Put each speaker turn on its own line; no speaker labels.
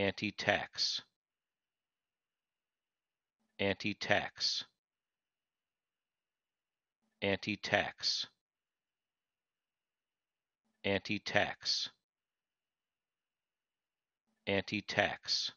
anti-tax anti-tax anti-tax anti-tax anti-tax